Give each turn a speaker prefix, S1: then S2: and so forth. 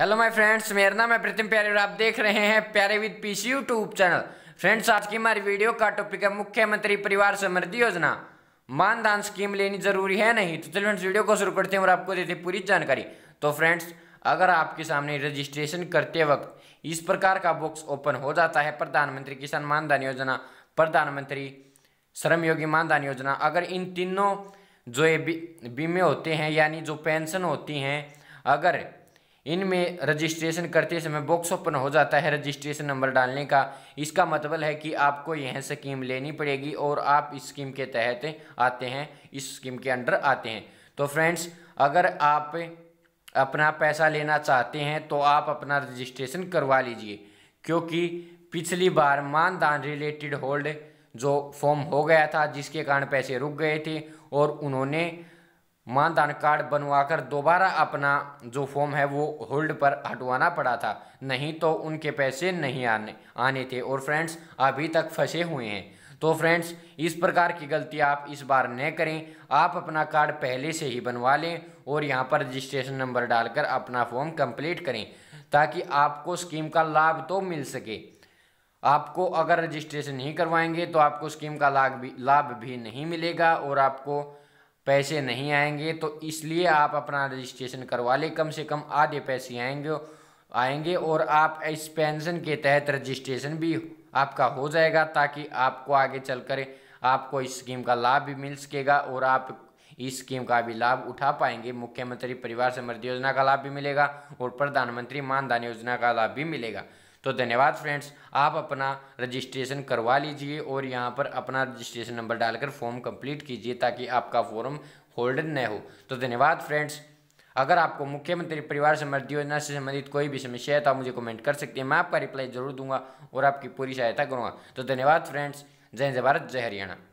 S1: hello my friends मेरा नाम है प्रतिम प्यारे और आप देख रहे हैं प्यारे with PC YouTube channel friends आज की हमारी वीडियो का टॉपिक है मुख्यमंत्री परिवार समृद्धि योजना मानदान स्कीम लेनी जरूरी है नहीं तो चलिए फ्रेंड्स वीडियो को शुरू करते हैं और आपको देते हैं पूरी जानकारी तो फ्रेंड्स अगर आपके सामने रजिस्ट्रेशन करते वक्त इस प्रकार का बॉक्स ओपन हो जाता है प्रधानमंत्री किसान मानदान योजना प्रधानमंत्री श्रम योगी मानदान योजना अगर इन तीनों जो बीमे होते हैं यानी जो पेंशन होती हैं अगर इनमें रजिस्ट्रेशन करते समय बॉक्स ओपन हो जाता है रजिस्ट्रेशन नंबर डालने का इसका मतलब है कि आपको यह स्कीम लेनी पड़ेगी और आप इस स्कीम के तहत आते हैं इस स्कीम के अंडर आते हैं तो फ्रेंड्स अगर आप अपना पैसा लेना चाहते हैं तो आप अपना रजिस्ट्रेशन करवा लीजिए क्योंकि पिछली बार मानदान रिलेटेड होल्ड जो फॉर्म हो गया था जिसके कारण पैसे रुक गए थे और उन्होंने मानदान कार्ड बनवाकर दोबारा अपना जो फॉर्म है वो होल्ड पर हटवाना पड़ा था नहीं तो उनके पैसे नहीं आने आने थे और फ्रेंड्स अभी तक फंसे हुए हैं तो फ्रेंड्स इस प्रकार की गलती आप इस बार न करें आप अपना कार्ड पहले से ही बनवा लें और यहाँ पर रजिस्ट्रेशन नंबर डालकर अपना फॉर्म कंप्लीट करें ताकि आपको स्कीम का लाभ तो मिल सके आपको अगर रजिस्ट्रेशन नहीं करवाएंगे तो आपको स्कीम का लाभ भी लाभ भी नहीं मिलेगा और आपको पैसे नहीं आएंगे तो इसलिए आप अपना रजिस्ट्रेशन करवा लें कम से कम आधे पैसे आएंगे आएंगे और आप इस पेंशन के तहत रजिस्ट्रेशन भी आपका हो जाएगा ताकि आपको आगे चल कर आपको इस स्कीम का लाभ भी मिल सकेगा और आप इस स्कीम का भी लाभ उठा पाएंगे मुख्यमंत्री परिवार समृद्धि योजना का लाभ भी मिलेगा और प्रधानमंत्री मानधन योजना का लाभ भी मिलेगा तो धन्यवाद फ्रेंड्स आप अपना रजिस्ट्रेशन करवा लीजिए और यहाँ पर अपना रजिस्ट्रेशन नंबर डालकर फॉर्म कंप्लीट कीजिए ताकि आपका फॉर्म होल्ड न हो तो धन्यवाद फ्रेंड्स अगर आपको मुख्यमंत्री परिवार समृद्धि योजना से संबंधित कोई भी समस्या है तो आप मुझे कमेंट कर सकते हैं मैं आपका रिप्लाई जरूर दूंगा और आपकी पूरी सहायता करूँगा तो धन्यवाद फ्रेंड्स जय जय भारत जय हरियाणा